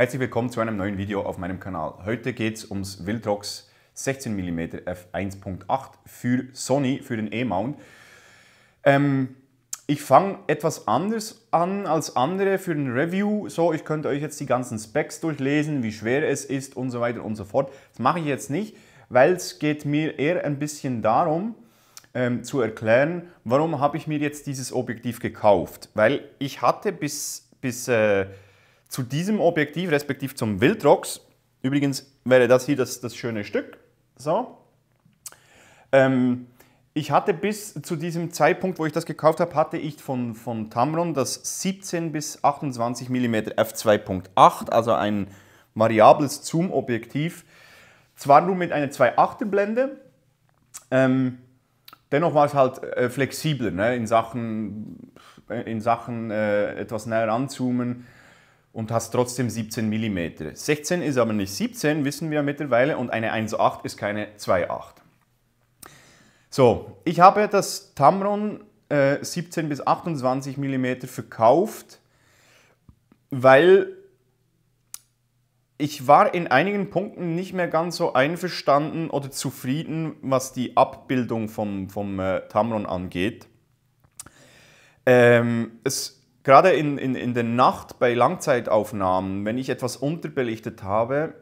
Herzlich willkommen zu einem neuen Video auf meinem Kanal. Heute geht es ums Wildrox 16 mm f1.8 für Sony, für den E-Mount. Ähm, ich fange etwas anders an als andere für ein Review. So, ich könnte euch jetzt die ganzen Specs durchlesen, wie schwer es ist und so weiter und so fort. Das mache ich jetzt nicht, weil es geht mir eher ein bisschen darum, ähm, zu erklären, warum habe ich mir jetzt dieses Objektiv gekauft. Weil ich hatte bis, bis äh, zu diesem Objektiv, respektive zum Wildrox, übrigens wäre das hier das, das schöne Stück. So. Ähm, ich hatte bis zu diesem Zeitpunkt, wo ich das gekauft habe, hatte ich von, von Tamron das 17 bis 28 mm f2.8, also ein variables Zoom-Objektiv. Zwar nur mit einer 2.8er Blende, ähm, dennoch war es halt äh, flexibler ne? in Sachen, in Sachen äh, etwas näher anzoomen und hast trotzdem 17 mm. 16 ist aber nicht 17, wissen wir mittlerweile, und eine 1.8 ist keine 2.8. So, ich habe das Tamron äh, 17 bis 28 mm verkauft, weil ich war in einigen Punkten nicht mehr ganz so einverstanden oder zufrieden, was die Abbildung vom, vom äh, Tamron angeht. Ähm, es gerade in, in, in der Nacht bei Langzeitaufnahmen, wenn ich etwas unterbelichtet habe,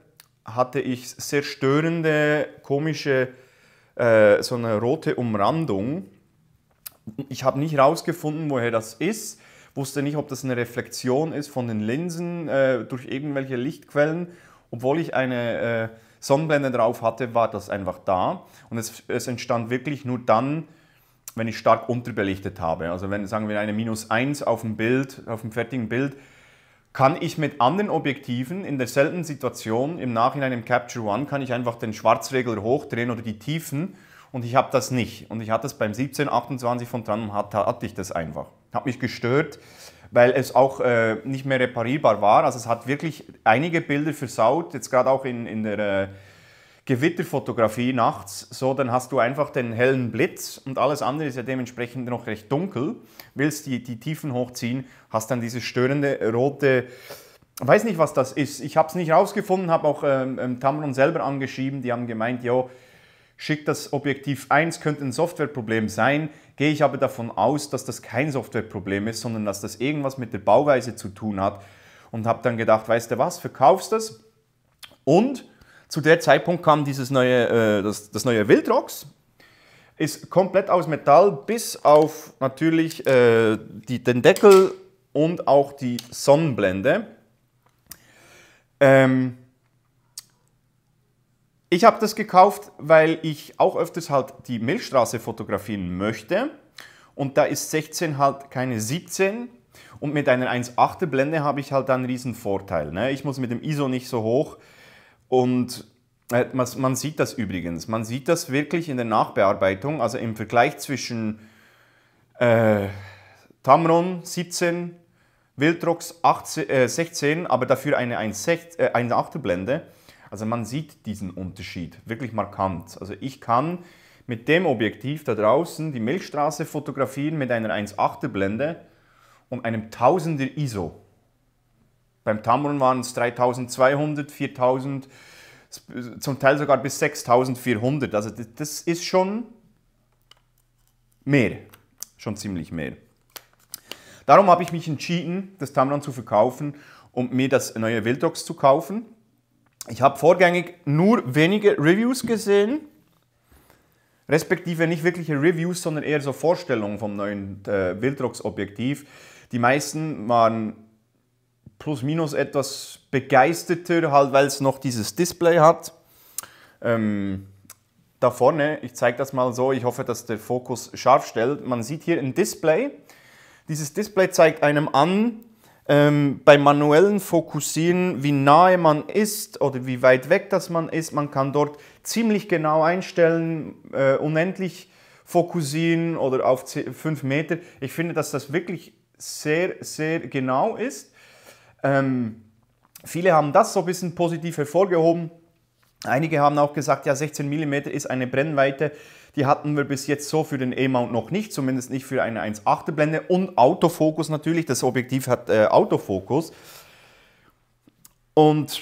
hatte ich sehr störende, komische, äh, so eine rote Umrandung. Ich habe nicht herausgefunden, woher das ist, wusste nicht, ob das eine Reflexion ist von den Linsen äh, durch irgendwelche Lichtquellen. Obwohl ich eine äh, Sonnenblende drauf hatte, war das einfach da. Und es, es entstand wirklich nur dann wenn ich stark unterbelichtet habe. Also wenn, sagen wir, eine minus 1 auf dem Bild, auf dem fertigen Bild, kann ich mit anderen Objektiven in derselben Situation im Nachhinein im Capture One, kann ich einfach den Schwarzregler hochdrehen oder die Tiefen und ich habe das nicht. Und ich hatte das beim 1728 von Tandem, hatte, hatte ich das einfach. Hat mich gestört, weil es auch äh, nicht mehr reparierbar war. Also es hat wirklich einige Bilder versaut, jetzt gerade auch in, in der... Äh, Gewitterfotografie nachts, so dann hast du einfach den hellen Blitz und alles andere ist ja dementsprechend noch recht dunkel. Willst die, die Tiefen hochziehen, hast dann dieses störende rote, weiß nicht was das ist. Ich habe es nicht rausgefunden, habe auch ähm, ähm, Tamron selber angeschrieben, die haben gemeint, jo, schick das Objektiv 1, könnte ein Softwareproblem sein. Gehe ich aber davon aus, dass das kein Softwareproblem ist, sondern dass das irgendwas mit der Bauweise zu tun hat. Und habe dann gedacht, weißt du was, verkaufst das und zu der Zeitpunkt kam dieses neue, äh, das, das neue Wildrocks, ist komplett aus Metall, bis auf natürlich äh, die, den Deckel und auch die Sonnenblende. Ähm ich habe das gekauft, weil ich auch öfters halt die Milchstraße fotografieren möchte. Und da ist 16 halt keine 17. Und mit einer 1,8er Blende habe ich halt einen riesen Vorteil. Ne? Ich muss mit dem ISO nicht so hoch. Und äh, man sieht das übrigens, man sieht das wirklich in der Nachbearbeitung, also im Vergleich zwischen äh, Tamron 17, Wildrox 18, äh, 16, aber dafür eine, ein Sech, äh, eine Also man sieht diesen Unterschied wirklich markant. Also ich kann mit dem Objektiv da draußen die Milchstraße fotografieren mit einer 1.8er Blende und einem 1000er ISO. Beim Tamron waren es 3200, 4000, zum Teil sogar bis 6400. Also das ist schon mehr, schon ziemlich mehr. Darum habe ich mich entschieden, das Tamron zu verkaufen und mir das neue Wilddox zu kaufen. Ich habe vorgängig nur wenige Reviews gesehen, respektive nicht wirkliche Reviews, sondern eher so Vorstellungen vom neuen äh, Wildrox-Objektiv. Die meisten waren plus minus etwas begeisterter, halt weil es noch dieses Display hat. Ähm, da vorne, ich zeige das mal so, ich hoffe, dass der Fokus scharf stellt. Man sieht hier ein Display. Dieses Display zeigt einem an, ähm, beim manuellen Fokussieren, wie nahe man ist oder wie weit weg das man ist. Man kann dort ziemlich genau einstellen, äh, unendlich fokussieren oder auf 5 Meter. Ich finde, dass das wirklich sehr, sehr genau ist. Ähm, viele haben das so ein bisschen positiv hervorgehoben. Einige haben auch gesagt, ja, 16 mm ist eine Brennweite, die hatten wir bis jetzt so für den E-Mount noch nicht, zumindest nicht für eine 18 Blende und Autofokus natürlich. Das Objektiv hat äh, Autofokus. Und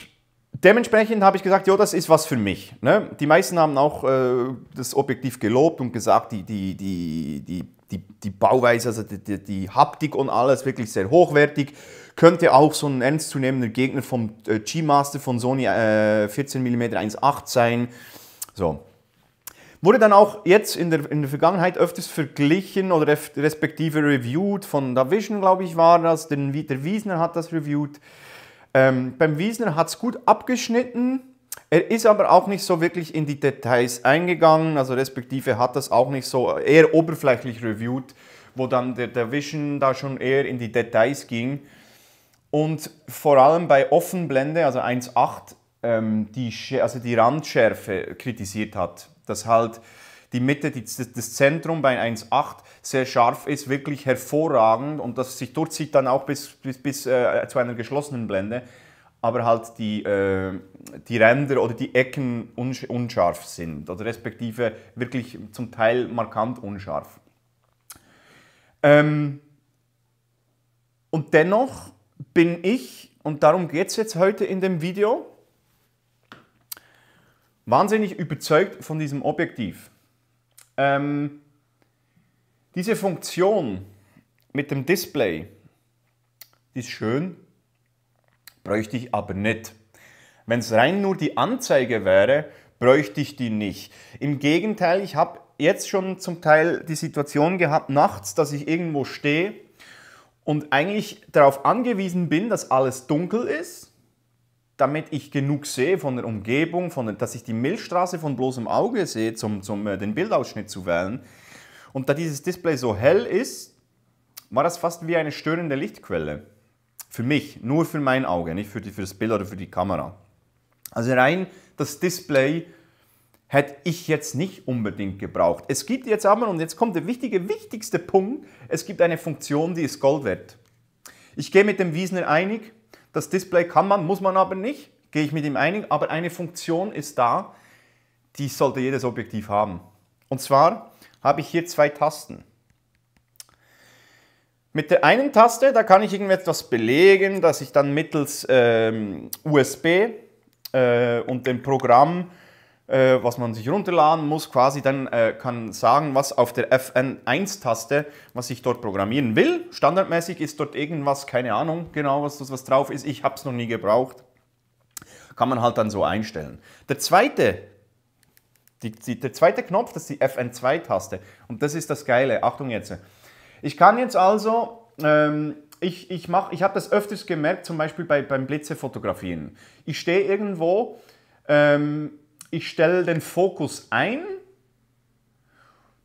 dementsprechend habe ich gesagt, ja, das ist was für mich. Ne? Die meisten haben auch äh, das Objektiv gelobt und gesagt, die, die, die, die, die, die Bauweise, also die, die, die Haptik und alles wirklich sehr hochwertig könnte auch so ein ernstzunehmender Gegner vom äh, G-Master von Sony äh, 14mm 1.8 sein. So. Wurde dann auch jetzt in der, in der Vergangenheit öfters verglichen oder respektive reviewed von Davision, glaube ich, war das. Den, der Wiesner hat das reviewed. Ähm, beim Wiesner hat es gut abgeschnitten. Er ist aber auch nicht so wirklich in die Details eingegangen, also respektive hat das auch nicht so eher oberflächlich reviewed, wo dann der, der Vision da schon eher in die Details ging. Und vor allem bei Offenblende, also 1.8, ähm, die, also die Randschärfe kritisiert hat. Dass halt die Mitte, die, das Zentrum bei 1.8 sehr scharf ist, wirklich hervorragend und das sich durchzieht dann auch bis, bis, bis äh, zu einer geschlossenen Blende. Aber halt die, äh, die Ränder oder die Ecken unscharf sind oder respektive wirklich zum Teil markant unscharf. Ähm, und dennoch bin ich, und darum geht es jetzt heute in dem Video, wahnsinnig überzeugt von diesem Objektiv. Ähm, diese Funktion mit dem Display, ist schön, bräuchte ich aber nicht. Wenn es rein nur die Anzeige wäre, bräuchte ich die nicht. Im Gegenteil, ich habe jetzt schon zum Teil die Situation gehabt, nachts, dass ich irgendwo stehe und eigentlich darauf angewiesen bin, dass alles dunkel ist, damit ich genug sehe von der Umgebung, von der, dass ich die Milchstraße von bloßem Auge sehe, um zum, äh, den Bildausschnitt zu wählen. Und da dieses Display so hell ist, war das fast wie eine störende Lichtquelle. Für mich, nur für mein Auge, nicht für, die, für das Bild oder für die Kamera. Also rein das Display hätte ich jetzt nicht unbedingt gebraucht. Es gibt jetzt aber, und jetzt kommt der wichtige, wichtigste Punkt, es gibt eine Funktion, die ist Gold wert. Ich gehe mit dem Wiesner einig, das Display kann man, muss man aber nicht, gehe ich mit ihm einig, aber eine Funktion ist da, die sollte jedes Objektiv haben. Und zwar habe ich hier zwei Tasten. Mit der einen Taste, da kann ich irgendetwas belegen, dass ich dann mittels ähm, USB äh, und dem Programm äh, was man sich runterladen muss, quasi dann äh, kann sagen, was auf der FN1-Taste, was ich dort programmieren will. Standardmäßig ist dort irgendwas, keine Ahnung genau, was, was drauf ist. Ich habe es noch nie gebraucht. Kann man halt dann so einstellen. Der zweite, die, die, der zweite Knopf, das ist die FN2-Taste. Und das ist das Geile. Achtung jetzt. Ich kann jetzt also... Ähm, ich, ich, ich habe das öfters gemerkt, zum Beispiel bei, beim Blitzefotografieren. Ich stehe irgendwo ähm, ich stelle den Fokus ein,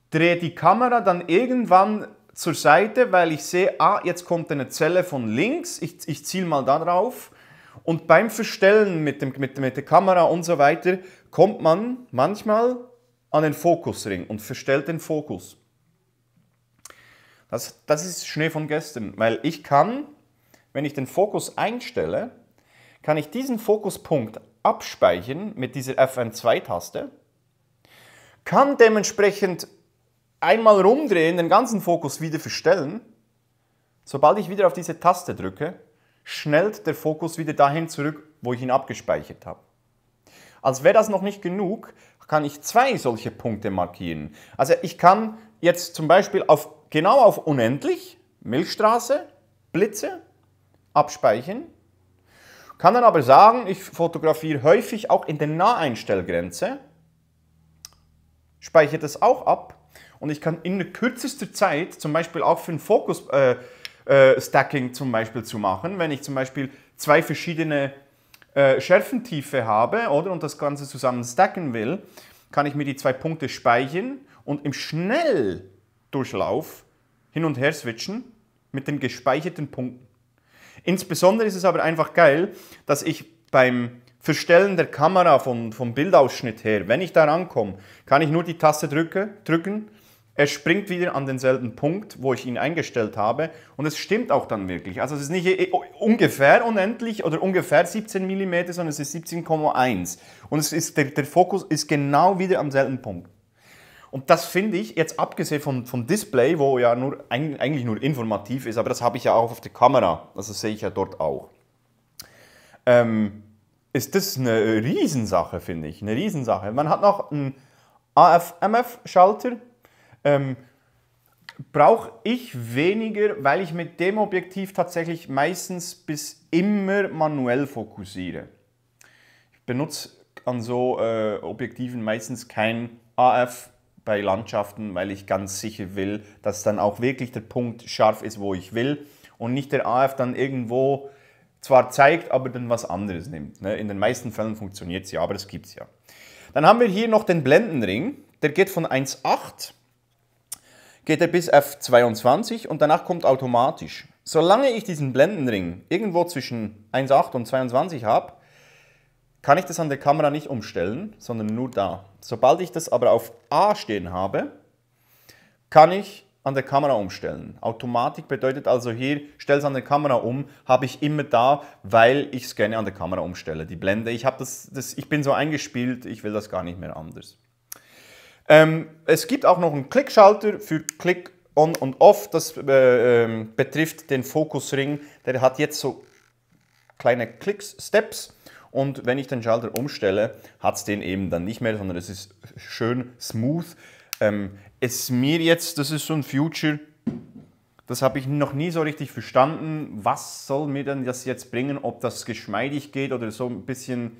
drehe die Kamera dann irgendwann zur Seite, weil ich sehe, ah, jetzt kommt eine Zelle von links, ich, ich ziele mal da drauf. Und beim Verstellen mit, dem, mit, mit der Kamera und so weiter kommt man manchmal an den Fokusring und verstellt den Fokus. Das, das ist Schnee von gestern, weil ich kann, wenn ich den Fokus einstelle, kann ich diesen Fokuspunkt abspeichern mit dieser Fn2-Taste, kann dementsprechend einmal rumdrehen, den ganzen Fokus wieder verstellen. Sobald ich wieder auf diese Taste drücke, schnellt der Fokus wieder dahin zurück, wo ich ihn abgespeichert habe. Als wäre das noch nicht genug, kann ich zwei solche Punkte markieren. Also ich kann jetzt zum Beispiel auf, genau auf unendlich, Milchstraße, Blitze, abspeichern kann dann aber sagen, ich fotografiere häufig auch in der Naheinstellgrenze, speichere das auch ab und ich kann in kürzester Zeit zum Beispiel auch für ein Fokus-Stacking äh, äh, zum Beispiel zu machen, wenn ich zum Beispiel zwei verschiedene äh, Schärfentiefe habe oder und das Ganze zusammen stacken will, kann ich mir die zwei Punkte speichern und im Schnelldurchlauf hin und her switchen mit den gespeicherten Punkten. Insbesondere ist es aber einfach geil, dass ich beim Verstellen der Kamera vom, vom Bildausschnitt her, wenn ich da rankomme, kann ich nur die Taste drücke, drücken. Er springt wieder an denselben Punkt, wo ich ihn eingestellt habe. Und es stimmt auch dann wirklich. Also es ist nicht äh, ungefähr unendlich oder ungefähr 17 mm, sondern es ist 17,1. Und es ist, der, der Fokus ist genau wieder am selben Punkt. Und das finde ich, jetzt abgesehen vom, vom Display, wo ja nur, eigentlich nur informativ ist, aber das habe ich ja auch auf der Kamera, also sehe ich ja dort auch, ähm, ist das eine Riesensache, finde ich. Eine Riesensache. Man hat noch einen AF-MF-Schalter. Ähm, brauche ich weniger, weil ich mit dem Objektiv tatsächlich meistens bis immer manuell fokussiere. Ich benutze an so äh, Objektiven meistens kein AF bei Landschaften, weil ich ganz sicher will, dass dann auch wirklich der Punkt scharf ist, wo ich will und nicht der AF dann irgendwo zwar zeigt, aber dann was anderes nimmt. Ne? In den meisten Fällen funktioniert es ja, aber das gibt es ja. Dann haben wir hier noch den Blendenring. Der geht von 1,8, geht er bis F22 und danach kommt automatisch. Solange ich diesen Blendenring irgendwo zwischen 1,8 und 22 habe, kann ich das an der Kamera nicht umstellen, sondern nur da. Sobald ich das aber auf A stehen habe, kann ich an der Kamera umstellen. Automatik bedeutet also hier, stell es an der Kamera um, habe ich immer da, weil ich es gerne an der Kamera umstelle. Die Blende, ich, das, das, ich bin so eingespielt, ich will das gar nicht mehr anders. Ähm, es gibt auch noch einen Klickschalter für Klick on und off. Das äh, äh, betrifft den Fokusring. Der hat jetzt so kleine Klicks, Steps und wenn ich den Schalter umstelle, hat es den eben dann nicht mehr, sondern es ist schön smooth. Ähm, es mir jetzt, das ist so ein Future, das habe ich noch nie so richtig verstanden. Was soll mir denn das jetzt bringen, ob das geschmeidig geht oder so ein bisschen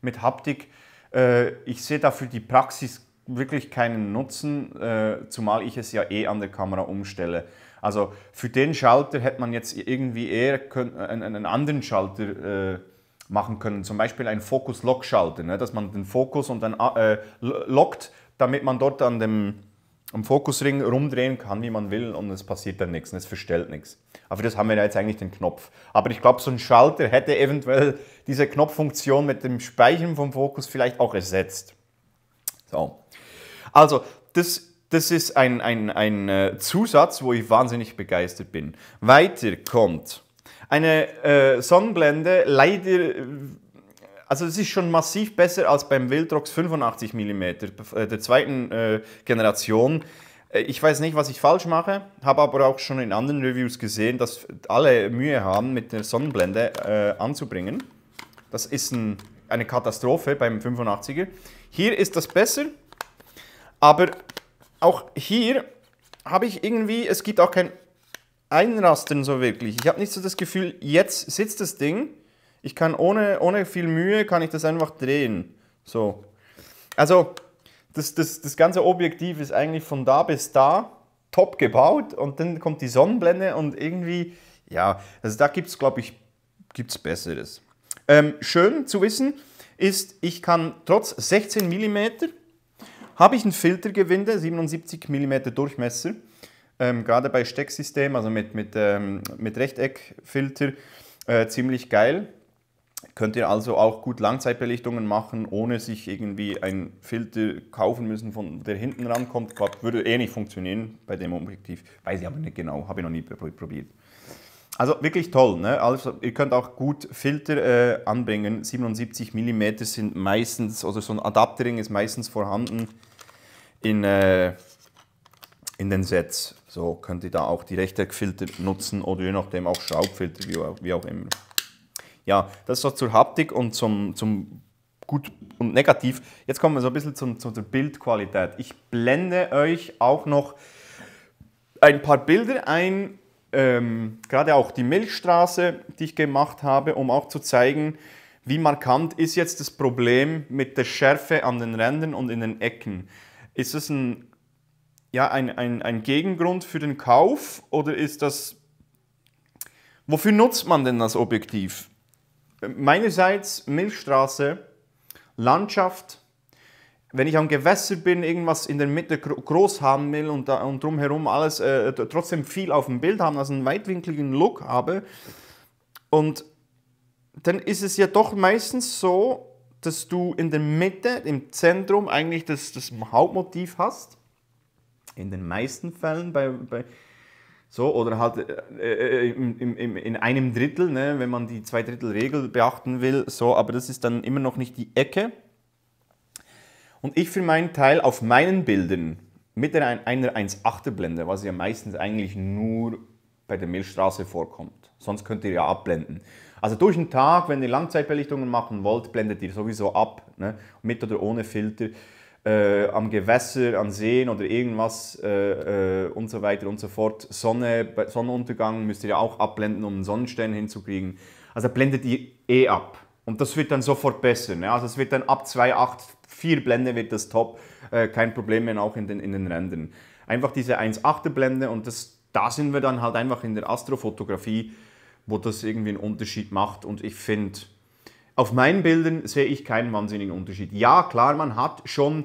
mit Haptik? Äh, ich sehe dafür die Praxis wirklich keinen Nutzen, äh, zumal ich es ja eh an der Kamera umstelle. Also für den Schalter hätte man jetzt irgendwie eher äh, einen, einen anderen Schalter äh, machen können. Zum Beispiel ein Fokus-Lock-Schalte, ne? dass man den Fokus und dann äh, lockt, damit man dort an dem am Fokusring rumdrehen kann, wie man will und es passiert dann nichts und es verstellt nichts. Aber das haben wir jetzt eigentlich den Knopf. Aber ich glaube, so ein Schalter hätte eventuell diese Knopffunktion mit dem Speichern vom Fokus vielleicht auch ersetzt. So. Also, das das ist ein, ein, ein äh, Zusatz, wo ich wahnsinnig begeistert bin. Weiter kommt eine äh, Sonnenblende leider, also es ist schon massiv besser als beim Wildrox 85 mm äh, der zweiten äh, Generation. Äh, ich weiß nicht, was ich falsch mache, habe aber auch schon in anderen Reviews gesehen, dass alle Mühe haben, mit der Sonnenblende äh, anzubringen. Das ist ein, eine Katastrophe beim 85er. Hier ist das besser, aber auch hier habe ich irgendwie, es gibt auch kein einrasten so wirklich. Ich habe nicht so das Gefühl, jetzt sitzt das Ding. Ich kann ohne, ohne viel Mühe, kann ich das einfach drehen. So. Also, das, das, das ganze Objektiv ist eigentlich von da bis da top gebaut und dann kommt die Sonnenblende und irgendwie, ja, also da gibt es, glaube ich, gibt's Besseres. Ähm, schön zu wissen ist, ich kann trotz 16 mm, habe ich ein Filtergewinde, 77 mm Durchmesser, ähm, gerade bei Stecksystem, also mit, mit, ähm, mit Rechteckfilter, äh, ziemlich geil. Könnt ihr also auch gut Langzeitbelichtungen machen, ohne sich irgendwie einen Filter kaufen müssen, von der hinten rankommt. Glaub, würde eh nicht funktionieren bei dem Objektiv. Weiß ich aber nicht genau, habe ich noch nie probiert. Also wirklich toll. Ne? Also ihr könnt auch gut Filter äh, anbringen. 77 mm sind meistens, oder so ein Adapterring ist meistens vorhanden in, äh, in den Sets. So könnt ihr da auch die Rechteckfilter nutzen oder je nachdem auch Schraubfilter, wie auch, wie auch immer. Ja, das ist so zur Haptik und zum, zum Gut und Negativ. Jetzt kommen wir so ein bisschen zum, zu der Bildqualität. Ich blende euch auch noch ein paar Bilder ein, ähm, gerade auch die Milchstraße, die ich gemacht habe, um auch zu zeigen, wie markant ist jetzt das Problem mit der Schärfe an den Rändern und in den Ecken. Ist es ein ja, ein, ein, ein Gegengrund für den Kauf oder ist das... Wofür nutzt man denn das Objektiv? Meinerseits Milchstraße, Landschaft, wenn ich am Gewässer bin, irgendwas in der Mitte groß haben will und, da, und drumherum alles äh, trotzdem viel auf dem Bild haben, also einen weitwinkligen Look habe. Und dann ist es ja doch meistens so, dass du in der Mitte, im Zentrum eigentlich das, das Hauptmotiv hast in den meisten Fällen bei, bei so, oder halt äh, äh im, im, in einem Drittel, ne, wenn man die Zweidrittelregel beachten will, so, aber das ist dann immer noch nicht die Ecke. Und ich für meinen Teil auf meinen Bildern mit einer, 1,8er Blende, was ja meistens eigentlich nur bei der Milchstraße vorkommt. Sonst könnt ihr ja abblenden. Also durch den Tag, wenn ihr Langzeitbelichtungen machen wollt, blendet ihr sowieso ab, ne? mit oder ohne Filter äh, am Gewässer, an Seen oder irgendwas äh, äh, und so weiter und so fort. Sonne, Sonnenuntergang müsst ihr ja auch abblenden, um einen Sonnenstern hinzukriegen. Also blendet ihr eh ab. Und das wird dann sofort besser. Ne? Also es wird dann ab 2,8, 4 Blende wird das top. Äh, kein Problem mehr, auch in den, in den Rändern. Einfach diese 1,8er Blende und das, da sind wir dann halt einfach in der Astrofotografie, wo das irgendwie einen Unterschied macht. Und ich finde, auf meinen Bildern sehe ich keinen wahnsinnigen Unterschied. Ja, klar, man hat schon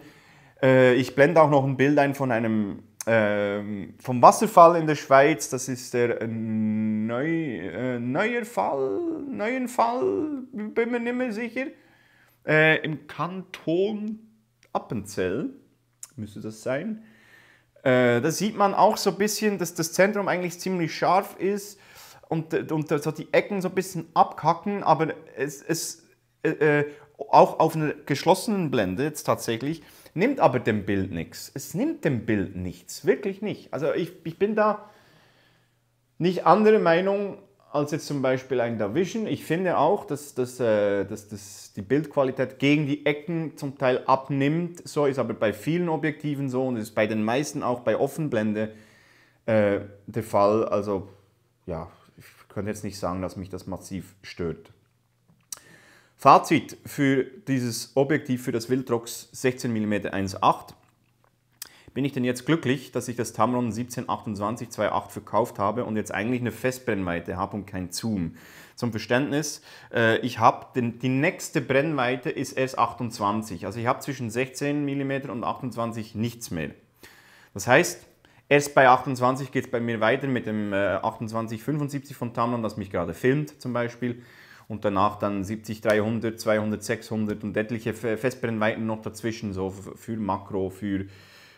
äh, ich blende auch noch ein Bild ein von einem ähm, vom Wasserfall in der Schweiz, das ist der äh, Neu, äh, neue Fall, neuen Fall, bin mir nicht mehr sicher, äh, im Kanton Appenzell müsste das sein. Äh, da sieht man auch so ein bisschen, dass das Zentrum eigentlich ziemlich scharf ist und, äh, und so die Ecken so ein bisschen abkacken, aber es, es äh, äh auch auf einer geschlossenen Blende jetzt tatsächlich nimmt aber dem Bild nichts. Es nimmt dem Bild nichts, wirklich nicht. Also ich, ich bin da nicht andere Meinung als jetzt zum Beispiel ein Davision. Ich finde auch, dass, dass, äh, dass, dass die Bildqualität gegen die Ecken zum Teil abnimmt. So ist aber bei vielen Objektiven so und ist bei den meisten auch bei Offenblende äh, der Fall. Also ja, ich könnte jetzt nicht sagen, dass mich das massiv stört. Fazit für dieses Objektiv, für das Wildrox 16 mm 1.8. Bin ich denn jetzt glücklich, dass ich das Tamron 1728 2.8 verkauft habe und jetzt eigentlich eine Festbrennweite habe und kein Zoom? Zum Verständnis, äh, ich habe die nächste Brennweite ist erst 28. Also ich habe zwischen 16 mm und 28 nichts mehr. Das heißt, Erst bei 28 geht es bei mir weiter mit dem äh, 2875 von Tamron, das mich gerade filmt zum Beispiel und danach dann 70, 300, 200, 600 und etliche Festbrennweiten noch dazwischen, so für Makro, für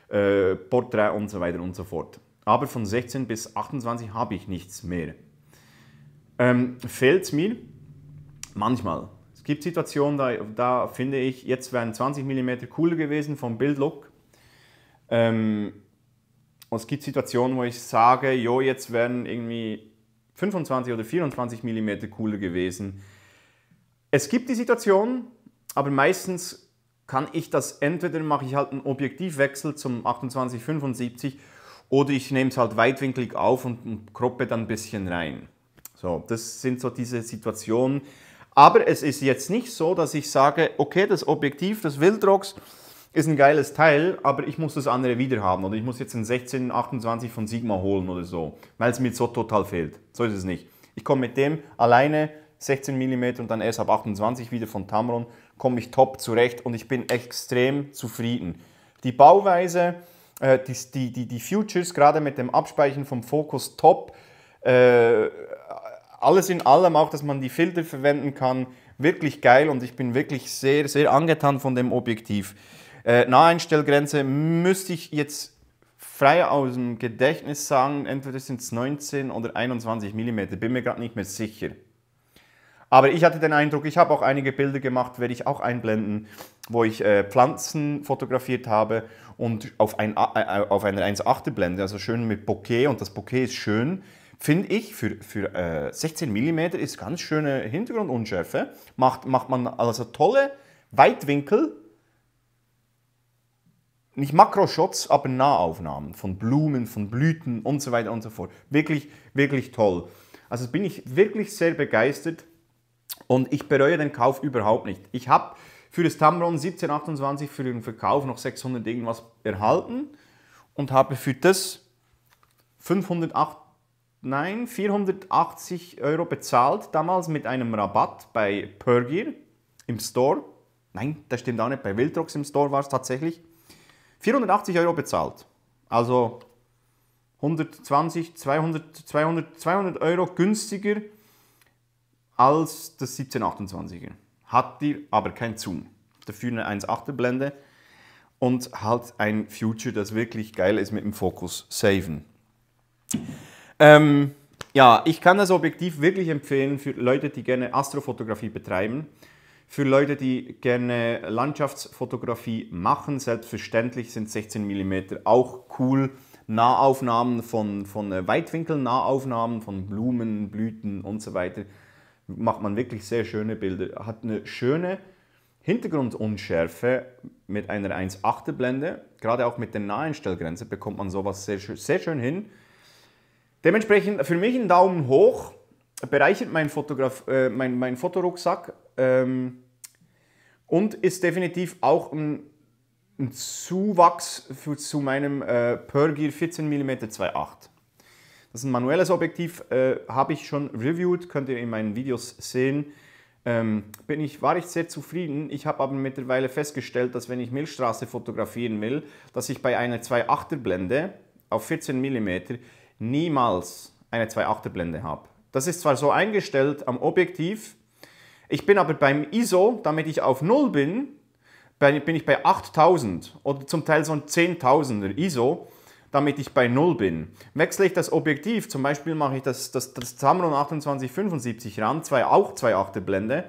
äh, Portrait und so weiter und so fort. Aber von 16 bis 28 habe ich nichts mehr. Ähm, Fehlt es mir? Manchmal. Es gibt Situationen, da, da finde ich, jetzt wären 20 mm cooler gewesen vom Bildlook. Ähm, und es gibt Situationen, wo ich sage, jo, jetzt wären irgendwie 25 oder 24 mm cooler gewesen. Es gibt die Situation, aber meistens kann ich das entweder mache ich halt einen Objektivwechsel zum 2875 oder ich nehme es halt weitwinklig auf und, kroppe dann ein bisschen rein. So, das sind so diese Situationen. Aber es ist jetzt nicht so, dass ich sage, okay, das Objektiv, das Wildrox ist ein geiles Teil, aber ich muss das andere wieder haben oder ich muss jetzt einen 1628 von Sigma holen oder so, weil es mir so total fehlt. So ist es nicht. Ich komme mit dem alleine 16 mm und dann erst ab 28 wieder von Tamron, komme ich top zurecht und ich bin extrem zufrieden. Die Bauweise, äh, die, die, die, die Futures, gerade mit dem Abspeichern vom Fokus top, äh, alles in allem, auch dass man die Filter verwenden kann, wirklich geil und ich bin wirklich sehr, sehr angetan von dem Objektiv. Äh, Naheinstellgrenze müsste ich jetzt frei aus dem Gedächtnis sagen, entweder sind es 19 oder 21 mm, bin mir gerade nicht mehr sicher. Aber ich hatte den Eindruck, ich habe auch einige Bilder gemacht, werde ich auch einblenden, wo ich äh, Pflanzen fotografiert habe und auf, ein, äh, äh auf einer 1,8 Blende, also schön mit Bokeh und das Bokeh ist schön, finde ich, für, für äh, 16 mm ist ganz schöne Hintergrundunschärfe. Macht, macht man also tolle Weitwinkel, nicht Makroshots, aber Nahaufnahmen von Blumen, von Blüten und so weiter und so fort. Wirklich, wirklich toll. Also bin ich wirklich sehr begeistert und ich bereue den Kauf überhaupt nicht. Ich habe für das Tamron 1728 für den Verkauf noch 600 irgendwas erhalten und habe für das 508, nein, 480 Euro bezahlt, damals mit einem Rabatt bei Pergear im Store. Nein, das stimmt auch nicht, bei Wildrox im Store war es tatsächlich. 480 Euro bezahlt. Also 120, 200, 200, 200 Euro günstiger als das 1728er. Hat dir aber kein Zoom. Dafür eine 1,8er Blende und halt ein Future, das wirklich geil ist mit dem Fokus saven. Ähm, ja, ich kann das Objektiv wirklich empfehlen für Leute, die gerne Astrofotografie betreiben, für Leute, die gerne Landschaftsfotografie machen. Selbstverständlich sind 16 mm auch cool. Nahaufnahmen von, von äh, Weitwinkel, Nahaufnahmen von Blumen, Blüten und so weiter macht man wirklich sehr schöne Bilder. Hat eine schöne Hintergrundunschärfe mit einer 18 Blende. Gerade auch mit der nahen Stellgrenze bekommt man sowas sehr, sehr schön hin. Dementsprechend für mich ein Daumen hoch. Bereichert meinen Fotograf, äh, mein, mein Fotorucksack ähm, und ist definitiv auch ein ein Zuwachs für, zu meinem äh, Pergear 14mm 2.8. Das ist ein manuelles Objektiv, äh, habe ich schon reviewed, könnt ihr in meinen Videos sehen. Ähm, bin ich, war ich sehr zufrieden. Ich habe aber mittlerweile festgestellt, dass wenn ich Milchstraße fotografieren will, dass ich bei einer 2.8er Blende auf 14 mm niemals eine 2.8er Blende habe. Das ist zwar so eingestellt am Objektiv, ich bin aber beim ISO, damit ich auf 0 bin, bin ich bei 8000 oder zum Teil so ein 10.000er ISO damit ich bei 0 bin. Wechsle ich das Objektiv, zum Beispiel mache ich das, das, das Tamron 2875 ran, zwei, auch 2 8 Blende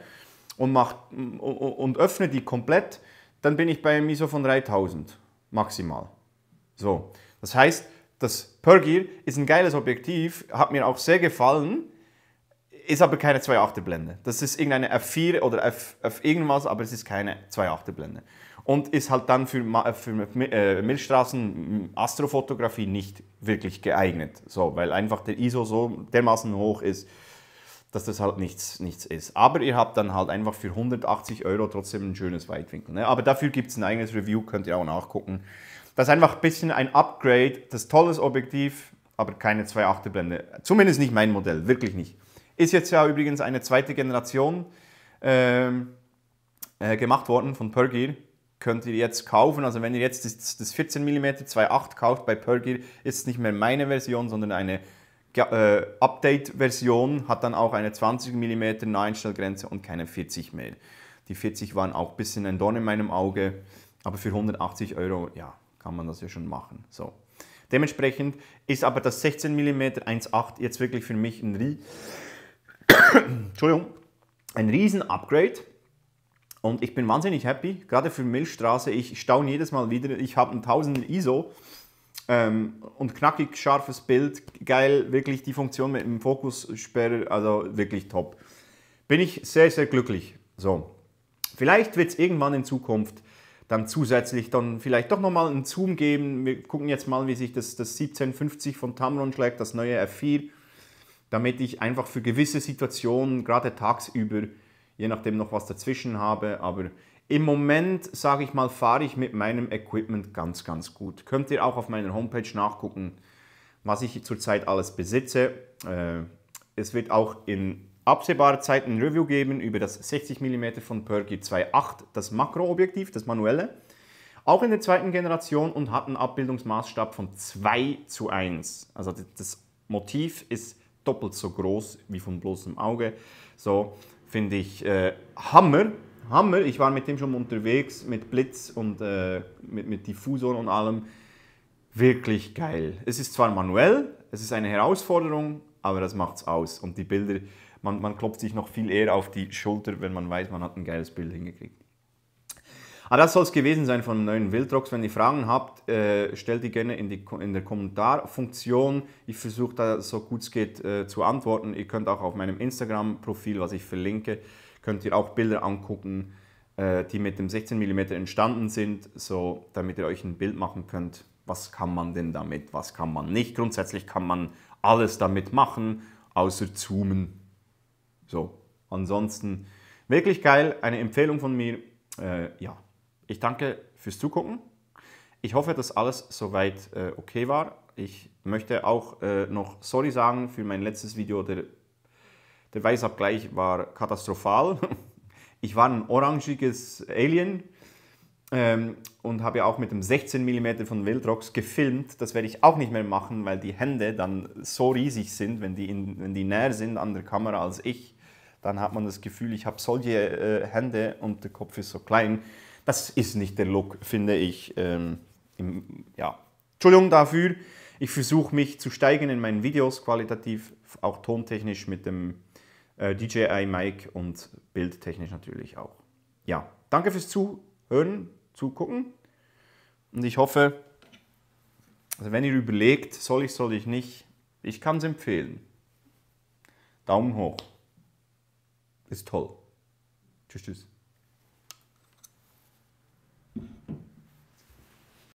und, mach, und, öffne die komplett, dann bin ich bei einem ISO von 3000 maximal. So, das heißt, das Pergear ist ein geiles Objektiv, hat mir auch sehr gefallen, ist aber keine 2.8er Blende. Das ist irgendeine F4 oder F, F irgendwas, aber es ist keine 2.8er Blende und ist halt dann für, für äh, Milchstraßen Astrofotografie nicht wirklich geeignet. So, weil einfach der ISO so dermaßen hoch ist, dass das halt nichts, nichts ist. Aber ihr habt dann halt einfach für 180 Euro trotzdem ein schönes Weitwinkel. Ne? Aber dafür gibt es ein eigenes Review, könnt ihr auch nachgucken. Das ist einfach ein bisschen ein Upgrade, das tolles Objektiv, aber keine 28 Blende. Zumindest nicht mein Modell, wirklich nicht. Ist jetzt ja übrigens eine zweite Generation ähm, äh, gemacht worden von Pergir könnt ihr jetzt kaufen. Also wenn ihr jetzt das, das 14 mm 2.8 kauft bei Pergear, ist es nicht mehr meine Version, sondern eine äh, Update-Version, hat dann auch eine 20 mm Neinstellgrenze und keine 40 mehr. Die 40 waren auch ein bisschen ein Dorn in meinem Auge, aber für 180 Euro, ja, kann man das ja schon machen. So. Dementsprechend ist aber das 16 mm 1.8 jetzt wirklich für mich ein, Rie Entschuldigung, ein riesen Upgrade. Und ich bin wahnsinnig happy, gerade für Milchstraße. Ich staune jedes Mal wieder. Ich habe ein 1000 ISO ähm, und knackig scharfes Bild. Geil, wirklich die Funktion mit dem Fokussperre, also wirklich top. Bin ich sehr, sehr glücklich. So, vielleicht wird es irgendwann in Zukunft dann zusätzlich dann vielleicht doch nochmal einen Zoom geben. Wir gucken jetzt mal, wie sich das, das 1750 von Tamron schlägt, das neue F4, damit ich einfach für gewisse Situationen, gerade tagsüber, je nachdem noch was dazwischen habe. Aber im Moment, sage ich mal, fahre ich mit meinem Equipment ganz, ganz gut. Könnt ihr auch auf meiner Homepage nachgucken, was ich zurzeit alles besitze. Äh, es wird auch in absehbarer Zeit ein Review geben über das 60 mm von Perky 2.8, das Makroobjektiv, das manuelle. Auch in der zweiten Generation und hat einen Abbildungsmaßstab von 2 zu 1. Also das Motiv ist doppelt so groß wie von bloßem Auge. So, finde ich äh, Hammer. Hammer. Ich war mit dem schon unterwegs, mit Blitz und äh, mit, mit Diffusor und allem. Wirklich geil. Es ist zwar manuell, es ist eine Herausforderung, aber das macht's aus. Und die Bilder, man, man klopft sich noch viel eher auf die Schulter, wenn man weiß, man hat ein geiles Bild hingekriegt. Aber ah, das soll es gewesen sein von dem neuen Wildrocks. Wenn ihr Fragen habt, äh, stellt die gerne in, die, in der Kommentarfunktion. Ich versuche da so gut es geht äh, zu antworten. Ihr könnt auch auf meinem Instagram-Profil, was ich verlinke, könnt ihr auch Bilder angucken, äh, die mit dem 16 mm entstanden sind, so damit ihr euch ein Bild machen könnt, was kann man denn damit, was kann man nicht. Grundsätzlich kann man alles damit machen, außer zoomen. So, ansonsten wirklich geil, eine Empfehlung von mir. Äh, ja, ich danke fürs Zugucken. Ich hoffe, dass alles soweit äh, okay war. Ich möchte auch äh, noch sorry sagen für mein letztes Video. Der, der Weißabgleich war katastrophal. Ich war ein orangiges Alien ähm, und habe ja auch mit dem 16 mm von Wildrox gefilmt. Das werde ich auch nicht mehr machen, weil die Hände dann so riesig sind, wenn die, in, wenn die näher sind an der Kamera als ich. Dann hat man das Gefühl, ich habe solche äh, Hände und der Kopf ist so klein. Das ist nicht der Look, finde ich. Ähm, im, ja. Entschuldigung dafür. Ich versuche mich zu steigern in meinen Videos, qualitativ, auch tontechnisch mit dem äh, DJI Mic und bildtechnisch natürlich auch. Ja, danke fürs Zuhören, Zugucken. Und ich hoffe, also wenn ihr überlegt, soll ich, soll ich nicht, ich kann es empfehlen. Daumen hoch. Ist toll. Tschüss, tschüss.